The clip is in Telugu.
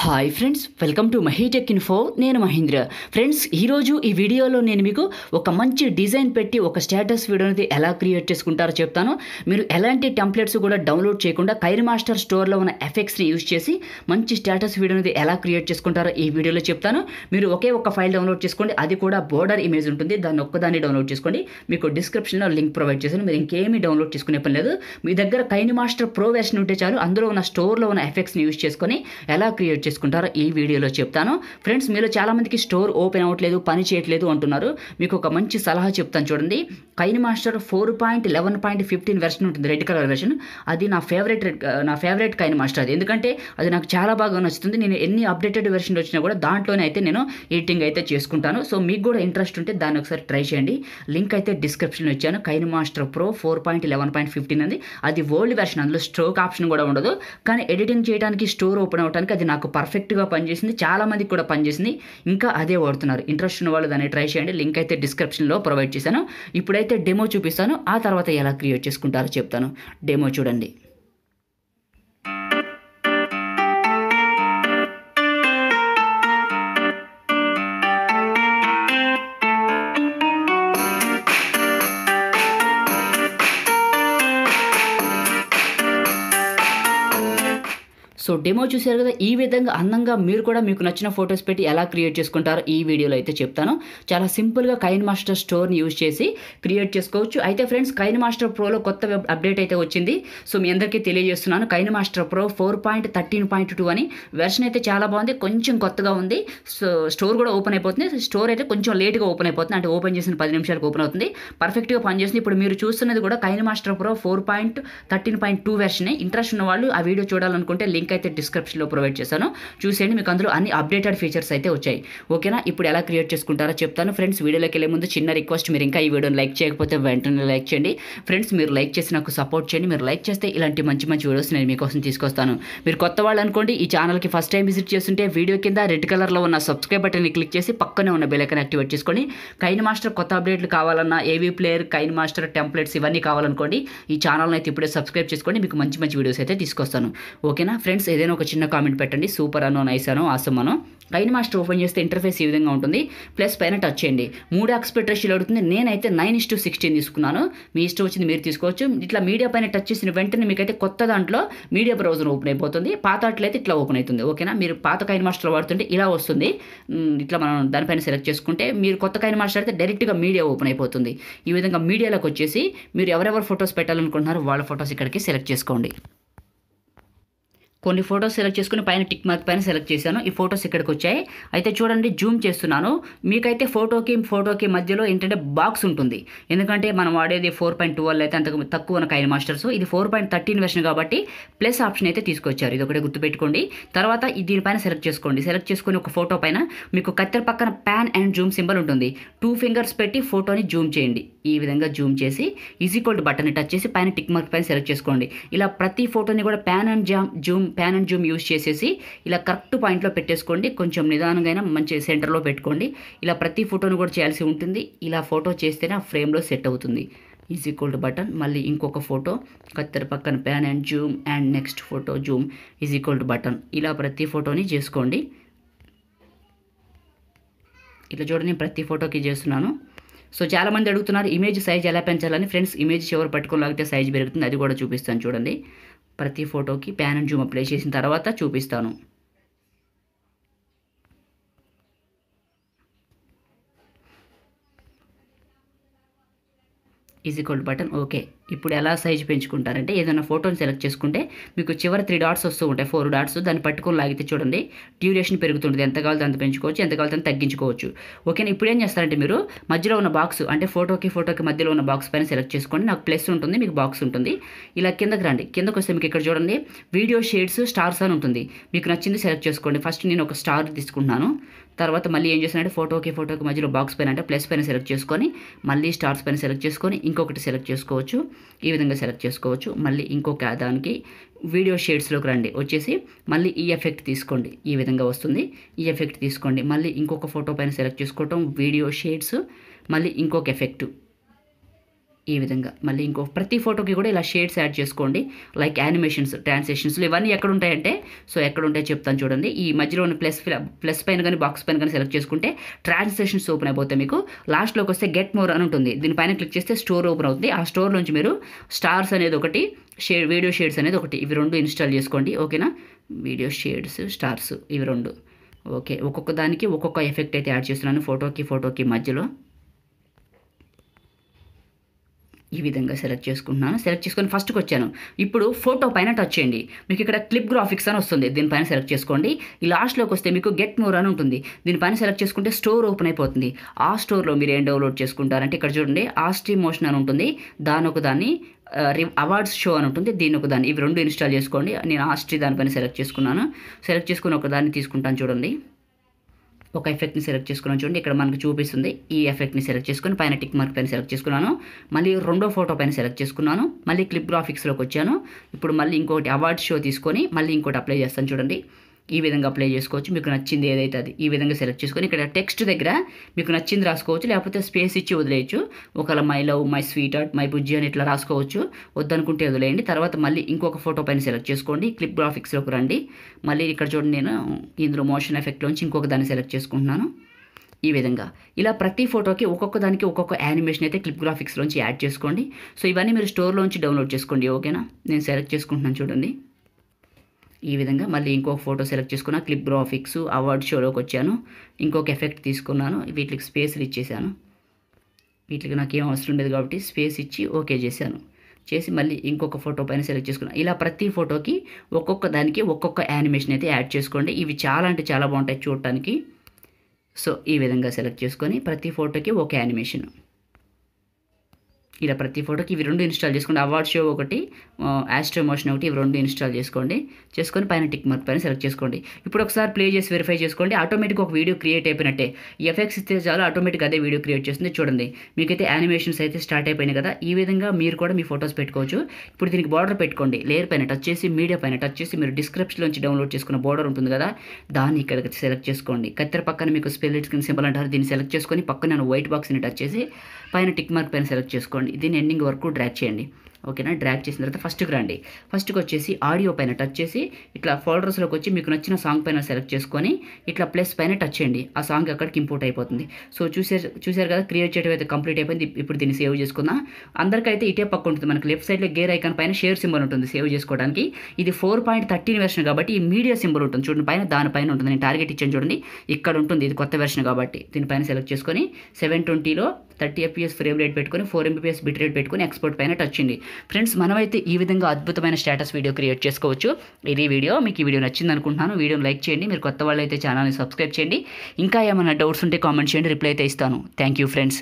hi friends welcome to Mahitech info నేను మహేంద్ర ఫ్రెండ్స్ ఈరోజు ఈ వీడియోలో నేను మీకు ఒక మంచి డిజైన్ పెట్టి ఒక స్టేటస్ వీడియోని ఎలా క్రియేట్ చేసుకుంటారో చెప్తాను మీరు ఎలాంటి టెంప్లెట్స్ కూడా డౌన్లోడ్ చేయకుండా కైర్ మాస్టర్ స్టోర్లో ఉన్న ఎఫెక్ట్స్ని యూజ్ చేసి మంచి స్టేటస్ వీడియోని ఎలా క్రియేట్ చేసుకుంటారో ఈ వీడియోలో చెప్తాను మీరు ఒకే ఒక ఫైల్ డౌన్లోడ్ చేసుకోండి అది కూడా బోర్డర్ ఇమేజ్ ఉంటుంది దాన్ని ఒక్కదాన్ని డౌన్లోడ్ చేసుకోండి మీకు డిస్క్రిప్షన్లో లింక్ ప్రొవైడ్ చేశాను మీరు ఇంకేమీ డౌన్లోడ్ చేసుకునే పని లేదు మీ దగ్గర కైన్ మాస్టర్ ప్రో వెర్షన్ ఉంటే చాలు అందులో ఉన్న స్టోర్లో ఉన్న ఎఫెక్ట్స్ని యూజ్ చేసుకొని ఎలా క్రియేట్ చేసుకుంటారో ఈ వీడియోలో చెప్తాను ఫ్రెండ్స్ మీరు చాలామందికి స్టోర్ ఓపెన్ అవ్వట్లేదు పని చేయట్లేదు అంటున్నారు మీకు ఒక మంచి సలహా చెప్తాను చూడండి KineMaster four point eleven point fifteen version ఉంటుంది రెడ్ కలర్ వెర్షన్ అది నా ఫేవరెట్ నా ఫేవరెట్ కైన్ మాస్టర్ అది ఎందుకంటే అది నాకు చాలా బాగా నచ్చుతుంది నేను ఎన్ని అప్డేటెడ్ వెర్షన్ వచ్చినా కూడా దాంట్లోనే అయితే నేను ఎడిటింగ్ అయితే చేసుకుంటాను సో మీకు కూడా ఇంట్రెస్ట్ ఉంటే దాన్ని ఒకసారి ట్రై చేయండి లింక్ అయితే డిస్క్రిప్షన్లో ఇచ్చాను KineMaster pro four point eleven point fifteen అది అది ఓల్డ్ వెర్షన్ అందులో స్ట్రోక్ ఆప్షన్ కూడా ఉండదు కానీ ఎడిటింగ్ చేయడానికి స్టోర్ ఓపెన్ అవడానికి అది నాకు పర్ఫెక్ట్గా పనిచేసింది చాలామందికి కూడా పనిచేసింది ఇంకా అదే వాడుతున్నారు ఇంట్రెస్ట్ ఉన్న వాళ్ళు దాన్ని ట్రై చేయండి లింక్ అయితే డిస్క్రిప్షన్లో ప్రొవైడ్ చేశాను ఇప్పుడైతే డెమో చూపిస్తాను ఆ తర్వాత ఎలా క్రియేట్ చేసుకుంటారో చెప్తాను డెమో చూడండి సో డెమో చూశారు కదా ఈ విధంగా అందంగా మీరు కూడా మీకు నచ్చిన ఫొటోస్ పెట్టి ఎలా క్రియేట్ చేసుకుంటారో ఈ వీడియోలో అయితే చెప్తాను చాలా సింపుల్గా కైన్ మాస్టర్ స్టోర్ని యూజ్ చేసి క్రియేట్ చేసుకోవచ్చు అయితే ఫ్రెండ్స్ కైన్ మాస్టర్ ప్రోలో కొత్త అప్డేట్ అయితే వచ్చింది సో మీ అందరికీ తెలియజేస్తున్నాను KineMaster pro four point thirteen point two అని వెర్షన్ అయితే చాలా బాగుంది కొంచెం కొత్తగా ఉంది సో స్టోర్ కూడా ఓపెన్ అయిపోతుంది స్టోర్ అయితే కొంచెం లేట్గా ఓపెన్ అయిపోతుంది అంటే ఓపెన్ చేసిన పది నిమిషాలకు ఓపెన్ అవుతుంది పర్ఫెక్ట్గా పనిచేస్తుంది ఇప్పుడు మీరు చూస్తున్నది కూడా KineMaster pro four point thirteen point two version interest ఉన్న వాళ్ళు ఆ వీడియో చూడాలనుకుంటే లింక్ అయితే డిస్క్రిప్షన్లో ప్రొవైడ్ చేశాను చూసేయండి మీకు అందులో అన్ని అప్డేటెడ్ ఫీచర్స్ అయితే వచ్చాయి ఓకేనా ఇప్పుడు ఎలా క్రియేట్ చేసుకుంటారో చెప్తాను ఫ్రెండ్స్ వీడియోలోకి వెళ్ళే ముందు చిన్న రిక్వెస్ట్ మీరు ఇంకా ఈ వీడియోని లైక్ చేయకపోతే వెంటనే లైక్ చేయండి ఫ్రెండ్స్ మీరు లైక్ చేసి నాకు సపోర్ట్ చేయండి మీరు లైక్ చేస్తే ఇలాంటి మంచి మంచి వీడియోస్ నేను మీకోసం తీసుకొస్తాను మీరు కొత్త వాళ్ళు అనుకోండి ఈ ఛానల్కి ఫస్ట్ టైం విజిట్ చేస్తుంటే వీడియో కింద రెడ్ కలర్లో ఉన్న సబ్స్క్రైబ్ బటన్ని క్లిక్ చేసి పక్కనే ఉన్న బెలైకన్ యాక్టివేట్ చేసుకోండి కైన్ మాస్టర్ కొత్త అప్డేట్లు కావాలన్నా ఏవీ ప్లేయర్ కైన్ మాస్టర్ టెంప్లెట్స్ ఇవన్నీ కావాలనుకోండి ఈ ఛానల్ని అయితే ఇప్పుడే సబ్స్క్రైబ్ చేసుకోండి మీకు మంచి మంచి వీడియోస్ అయితే తీసుకొస్తాను ఓకేనా ఫ్రెండ్స్ ఏదైనా ఒక చిన్న కామెంట్ పెట్టండి సూపర్ అనో నైస్ అనో ఆసమ్ అనో కైన్ మాస్టర్ ఓపెన్ చేస్తే ఇంటర్ఫేస్ ఈ విధంగా ఉంటుంది ప్లస్ పైన టచ్ చేయండి మూడు ఎక్స్పెక్ట్ అడుగుతుంది నేనైతే నైన్ ఇస్ టు సిక్స్టీన్ తీసుకున్నాను మీ ఇష్టం వచ్చింది మీరు తీసుకోవచ్చు ఇట్లా మీడియా పైన టచ్ చేసిన వెంటనే మీకైతే కొత్త దాంట్లో మీడియా బ్రౌజర్ ఓపెన్ అయిపోతుంది పాత అట్లయితే ఇట్లా ఓపెన్ అవుతుంది ఓకేనా మీరు పాత కైన్ మాస్టర్లో వాడుతుంటే ఇలా వస్తుంది ఇట్లా మనం దానిపైన సెలెక్ట్ చేసుకుంటే మీరు కొత్త కైన్ మాస్టర్ అయితే డైరెక్ట్గా మీడియా ఓపెన్ అయిపోతుంది ఈ విధంగా మీడియాలోకి వచ్చేసి మీరు ఎవరెవరు ఫొటోస్ పెట్టాలనుకుంటున్నారో వాళ్ళ ఫొటోస్ ఇక్కడికి సెలెక్ట్ చేసుకోండి కొన్ని ఫొటోస్ సెలెక్ట్ చేసుకుని పైన టిక్ మార్క్ పైన సెలెక్ట్ చేశాను ఈ ఫొటోస్ ఇక్కడికి వచ్చాయి అయితే చూడండి జూమ్ చేస్తున్నాను మీకైతే ఫోటోకి ఫోటోకి మధ్యలో ఏంటంటే బాక్స్ ఉంటుంది ఎందుకంటే మనం వాడేది ఫోర్ పాయింట్ ట్వెల్వ్ అయితే అంత తక్కువ ఉన్న కైన్ మాస్టర్స్ ఇది ఫోర్ పాయింట్ థర్టీన్ వెర్షన్ కాబట్టి ప్లస్ ఆప్షన్ అయితే తీసుకొచ్చారు ఇది ఒకటి గుర్తుపెట్టుకోండి తర్వాత దీనిపైన సెలెక్ట్ చేసుకోండి సెలెక్ట్ చేసుకుని ఒక ఫోటో పైన మీకు కత్తెర పక్కన ప్యాన్ అండ్ జూమ్ సింబల్ ఉంటుంది టూ ఫింగర్స్ పెట్టి ఫోటోని జూమ్ చేయండి ఈ విధంగా జూమ్ చేసి ఈజీకోల్డ్ బటన్ టచ్ చేసి పైన టిక్ మార్క్ పైన సెలెక్ట్ చేసుకోండి ఇలా ప్రతి ఫోటోని కూడా pan and jam zoom pan and zoom use చేసేసి ఇలా కరెక్ట్ పాయింట్లో పెట్టేసుకోండి కొంచెం నిదానంగా మంచి సెంటర్లో పెట్టుకోండి ఇలా ప్రతి ఫోటోని కూడా చేయాల్సి ఉంటుంది ఇలా ఫోటో చేస్తేనే ఆ ఫ్రేమ్లో సెట్ అవుతుంది ఈజీ కోల్డ్ బటన్ మళ్ళీ ఇంకొక ఫోటో కత్తెర పక్కన pan and zoom and next photo zoom ఈజీకోల్డ్ బటన్ ఇలా ప్రతి ఫోటోని చేసుకోండి ఇట్లా చూడండి ప్రతి ఫోటోకి చేస్తున్నాను సో చాలామంది అడుగుతున్నారు ఇమేజ్ సైజ్ ఎలా పెంచాలని ఫ్రెండ్స్ ఇమేజ్ చివరి పట్టుకొని లాగితే సైజ్ పెరుగుతుంది అది కూడా చూపిస్తాను చూడండి ప్రతి ఫోటోకి ప్యాన్ అండ్ జూమ్ అప్లై చేసిన తర్వాత చూపిస్తాను ఈక్వల్ బటన్ ఓకే ఇప్పుడు ఎలా సైజ్ పెంచుకుంటారంటే ఏదైనా ఫోటోని సెలెక్ట్ చేసుకుంటే మీకు చివరి త్రీ డాట్స్ వస్తూ ఉంటాయి ఫోర్ డాట్స్ దాన్ని పట్టుకొని లాగితే చూడండి డ్యూరేషన్ పెరుగుతుంది ఎంత కావాలి అంత పెంచుకోవచ్చు ఎంత కావాలి అంత తగ్గించుకోవచ్చు ఓకేనా ఇప్పుడు ఏం చేస్తారంటే మీరు మధ్యలో ఉన్న బాక్స్ అంటే ఫోటోకి ఫోటోకి మధ్యలో ఉన్న బాక్స్ పైన సెలెక్ట్ చేసుకోండి నాకు ప్లస్ ఉంటుంది మీకు బాక్స్ ఉంటుంది ఇలా కిందకి రండి కిందకు వస్తే మీకు ఇక్కడ చూడండి వీడియో షేడ్స్ స్టార్స్ అని ఉంటుంది మీకు నచ్చింది సెలెక్ట్ చేసుకోండి ఫస్ట్ నేను ఒక స్టార్ తీసుకుంటున్నాను తర్వాత మళ్ళీ ఏం చేశానంటే ఫోటోకి ఫోటోకి మధ్యలో బాక్స్ పైన అంటే ప్లస్ పైన సెలెక్ట్ చేసుకొని మళ్ళీ స్టార్స్ పైన సెలెక్ట్ చేసుకొని ఇంకొకటి సెలెక్ట్ చేసుకోవచ్చు ఈ విధంగా సెలెక్ట్ చేసుకోవచ్చు మళ్ళీ ఇంకొక దానికి వీడియో షేడ్స్లోకి రండి వచ్చేసి మళ్ళీ ఈ ఎఫెక్ట్ తీసుకోండి ఈ విధంగా వస్తుంది ఈ ఎఫెక్ట్ తీసుకోండి మళ్ళీ ఇంకొక ఫోటో పైన సెలెక్ట్ చేసుకోవటం వీడియో షేడ్స్ మళ్ళీ ఇంకొక ఎఫెక్ట్ ఈ విధంగా మళ్ళీ ఇంకో ప్రతి ఫోటోకి కూడా ఇలా షేడ్స్ యాడ్ చేసుకోండి లైక్ యానిమేషన్స్ ట్రాన్సేషన్స్లు ఇవన్నీ ఎక్కడ ఉంటాయంటే సో ఎక్కడ ఉంటాయో చెప్తాను చూడండి ఈ మధ్యలో ఉన్న ప్లస్ ప్లస్ పైన కానీ బాక్స్ పైన కానీ సెలెక్ట్ చేసుకుంటే ట్రాన్సేషన్స్ ఓపెన్ అయిపోతాయి మీకు లాస్ట్లోకి వస్తే గెట్ మోర్ అని ఉంటుంది దీనిపైన క్లిక్ చేస్తే స్టోర్ ఓపెన్ అవుతుంది ఆ స్టోర్ నుంచి మీరు స్టార్స్ అనేది ఒకటి షే వీడియో షేడ్స్ అనేది ఒకటి ఇవి రెండు ఇన్స్టాల్ చేసుకోండి ఓకేనా వీడియో షేడ్స్ స్టార్స్ ఇవి రెండు ఓకే ఒక్కొక్క దానికి ఒక్కొక్క ఎఫెక్ట్ అయితే యాడ్ చేస్తున్నాను ఫోటోకి ఫోటోకి మధ్యలో ఈ విధంగా సెలెక్ట్ చేసుకుంటున్నాను సెలెక్ట్ చేసుకొని ఫస్ట్కి వచ్చాను ఇప్పుడు ఫోటో పైన టచ్ చేయండి మీకు ఇక్కడ క్లిప్ గ్రాఫిక్స్ అని వస్తుంది దీనిపైన సెలెక్ట్ చేసుకోండి ఈ లాస్ట్లోకి వస్తే మీకు గెట్ మోర్ అని ఉంటుంది దీనిపైన సెలెక్ట్ చేసుకుంటే స్టోర్ ఓపెన్ అయిపోతుంది ఆ స్టోర్లో మీరు ఏం డౌన్లోడ్ చేసుకుంటారంటే ఇక్కడ చూడండి ఆస్ట్రీ మోషన్ అని ఉంటుంది దాని ఒక దాన్ని అవార్డ్స్ షో అని ఉంటుంది దీని ఒక దాన్ని ఇవి రెండు ఇన్స్టాల్ చేసుకోండి నేను ఆస్ట్రీ దానిపైన సెలెక్ట్ చేసుకున్నాను సెలెక్ట్ చేసుకుని ఒక దాన్ని తీసుకుంటాను చూడండి ఒక ఎఫెక్ట్ని సెలెక్ట్ చేసుకున్నాను చూడండి ఇక్కడ మనకు చూపిస్తుంది ఈ ఎఫెక్ట్ని సెలెక్ట్ చేసుకుని పైన టిక్ మార్క్ పైన సెలెక్ట్ చేసుకున్నాను మళ్ళీ రెండో ఫోటో పైన సెలెక్ట్ చేసుకున్నాను మళ్ళీ క్లిప్ గ్రాఫిక్స్లోకి వచ్చాను ఇప్పుడు మళ్ళీ ఇంకోటి అవార్డ్ షో తీసుకొని మళ్ళీ ఇంకోటి అప్లై చేస్తాను చూడండి ఈ విధంగా అప్లై చేసుకోవచ్చు మీకు నచ్చింది ఏదైతే అది ఈ విధంగా సెలెక్ట్ చేసుకొని ఇక్కడ టెక్స్ట్ దగ్గర మీకు నచ్చింది రాసుకోవచ్చు లేకపోతే స్పేస్ ఇచ్చి వదిలేయచ్చు ఒకవేళ my love my sweet heart my బుజ్జి అని ఇట్లా రాసుకోవచ్చు వద్దనుకుంటే వదిలేయండి తర్వాత మళ్ళీ ఇంకొక ఫోటో పైన సెలెక్ట్ చేసుకోండి క్లిప్ గ్రాఫిక్స్లోకి రండి మళ్ళీ ఇక్కడ చూడండి నేను ఇందులో మోషన్ ఎఫెక్ట్లోంచి ఇంకొక దాన్ని సెలెక్ట్ చేసుకుంటున్నాను ఈ విధంగా ఇలా ప్రతి ఫోటోకి ఒక్కొక్క దానికి ఒక్కొక్క యానిమేషన్ అయితే క్లిప్ గ్రాఫిక్స్లోంచి యాడ్ చేసుకోండి సో ఇవన్నీ మీరు స్టోర్లోంచి డౌన్లోడ్ చేసుకోండి ఓకేనా నేను సెలెక్ట్ చేసుకుంటున్నాను చూడండి ఈ విధంగా మళ్ళీ ఇంకొక ఫోటో సెలెక్ట్ చేసుకున్న క్లిప్ గ్రాఫిక్స్ అవార్డ్ షోలోకి వచ్చాను ఇంకొక ఎఫెక్ట్ తీసుకున్నాను వీటికి స్పేస్లు ఇచ్చేసాను వీటికి నాకు ఏం అవసరం లేదు కాబట్టి స్పేస్ ఇచ్చి ఓకే చేశాను చేసి మళ్ళీ ఇంకొక ఫోటో పైన సెలెక్ట్ చేసుకున్నాను ఇలా ప్రతి ఫోటోకి ఒక్కొక్క దానికి ఒక్కొక్క యానిమేషన్ అయితే యాడ్ చేసుకోండి ఇవి చాలా అంటే చాలా బాగుంటాయి చూడటానికి సో ఈ విధంగా సెలెక్ట్ చేసుకొని ప్రతి ఫోటోకి ఒక యానిమేషన్ ఇలా ప్రతి ఫోటోకి ఇవి రెండు ఇన్స్టాల్ చేసుకోండి అవార్డ్ షో ఒకటి ఆస్ట్రో మోషన్ ఒకటి ఇవి రెండు ఇన్స్టాల్ చేసుకోండి చేసుకొని పైన టిక్ మార్క్ పైన సెలెక్ట్ చేసుకోండి ఇప్పుడు ఒకసారి ప్లే చేసి వెరిఫై చేసుకోండి ఆటోమేటిక్ ఒక వీడియో క్రియేట్ అయిపోయినట్టే ఎఫెక్ట్స్ ఇస్తే చాలు ఆటోమేటిక్ అదే వీడియో క్రియేట్ చేస్తుంది చూడండి మీకైతే యానిమేషన్స్ అయితే స్టార్ట్ అయిపోయినాయి కదా ఈ విధంగా మీరు కూడా మీ ఫొటోస్ పెట్టుకోవచ్చు ఇప్పుడు దీనికి బార్డర్ పెట్టుకోండి లేయర్ పైన టచ్ చేసి మీడియా పైన టచ్ చేసి మీరు నుంచి డౌన్లోడ్ చేసుకున్న బార్డర్ ఉంటుంది కదా దాన్ని ఇక్కడ సెలెక్ట్ చేసుకోండి కత్తెర పక్కన మీకు స్పెల్ స్కిన్ సింపుల్ అంటారు దీన్ని సెలెక్ట్ చేసుకొని పక్కన వైట్ బాక్స్ని టచ్ చేసి పైన టిక్ మార్క్ పైన సెలెక్ట్ చేసుకోండి ఇది ఎండింగ్ వరకు డ్రాక్ చేయండి ఓకేనా డ్రాగ్ చేసిన తర్వాత ఫస్ట్కి రండి ఫస్ట్కి వచ్చేసి ఆడియో పైన టచ్ చేసి ఇట్లా ఫోల్డర్స్లోకి వచ్చి మీకు నచ్చిన సాంగ్ పైన సెలెక్ట్ చేసుకొని ఇట్లా ప్లస్ పైన టచ్ చేయండి ఆ సాంగ్ అక్కడికి ఇంపోర్ట్ అయిపోతుంది సో చూసారు చూసారు కదా క్రియేట్ చేయడం అయితే కంప్లీట్ అయిపోయింది ఇప్పుడు దీన్ని సేవ్ చేసుకుందాం అందరికైతే ఇటే పక్క ఉంటుంది మనకి లెఫ్ట్ సైడ్లో గేర్ ఐకాన్ పైన షేర్ సింబల్ ఉంటుంది సేవ్ చేసుకోవడానికి ఇది ఫోర్ పాయింట్ థర్టీన్ వెర్షన్ కాబట్టి ఈ మీడియా సింబల్ ఉంటుంది చూడండి పైన దానిపైన ఉంటుంది నేను టార్గెట్ ఇచ్చాను చూడండి ఇక్కడ ఉంటుంది ఇది కొత్త వెర్షన్ కాబట్టి దీనిపైన సెలెక్ట్ చేసుకొని సెవెన్ ట్వంటీలో థర్టీ ఎఫ్పిఎస్ ఫ్రేమ్ రేట్ పెట్టుకొని ఫోర్ ఎంబీపీఎస్ బిట్ రేట్ పెట్టుకొని ఎక్స్పోర్ట్ పైన టచ్ చేయండి ఫ్రెండ్స్ మనమైతే ఈ విధంగా అద్భుతమైన స్టేటస్ వీడియో క్రియేట్ చేసుకోవచ్చు ఇది వీడియో మీకు ఈ వీడియో నచ్చింది అనుకుంటున్నాను వీడియోని లైక్ చేయండి మీరు కొత్త వాళ్ళు అయితే ఛానల్ని సబ్స్క్రైబ్ చేయండి ఇంకా ఏమైనా డౌట్స్ ఉంటే కామెంట్ చేయండి రిప్లై అయితే ఇస్తాను థ్యాంక్ యూ ఫ్రెండ్స్